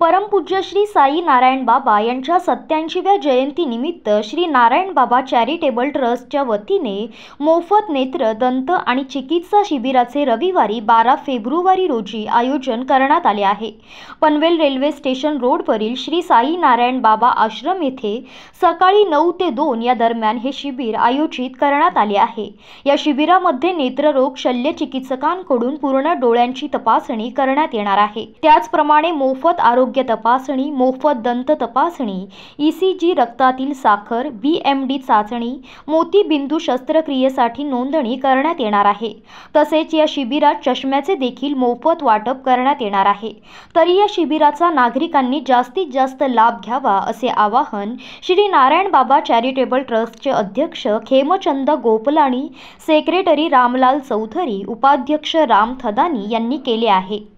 परमपूज्य श्री साई नारायण बाबा यांच्या सत्त्याऐंशीव्या जयंतीनिमित्त श्री नारायण बाबा चॅरिटेबल ट्रस्टच्या वतीने मोफत नेत्र दंत आणि चिकित्सा शिबिराचे रविवारी बारा फेब्रुवारी रोजी आयोजन करण्यात आले आहे पनवेल रेल्वे स्टेशन रोडवरील श्री साई नारायण बाबा आश्रम येथे सकाळी नऊ ते दोन या दरम्यान हे शिबिर आयोजित करण्यात आले आहे या शिबिरामध्ये नेत्ररोग शल्य चिकित्सकांकडून पूर्ण डोळ्यांची तपासणी करण्यात येणार आहे त्याचप्रमाणे मोफत आरोग्य आरोग्य तपासणी मोफत दंत तपासणी ई सी जी रक्तातील साखर बी एम डी चाचणी मोतीबिंदू शस्त्रक्रियेसाठी नोंदणी करण्यात येणार आहे तसेच या शिबिरात चष्म्याचे देखील मोफत वाटप करण्यात येणार आहे तरी या शिबिराचा नागरिकांनी जास्तीत जास्त लाभ घ्यावा असे आवाहन श्री नारायण बाबा चॅरिटेबल ट्रस्टचे अध्यक्ष खेमचंद गोपलाणी सेक्रेटरी रामलाल चौधरी उपाध्यक्ष राम थदानी यांनी केले आहे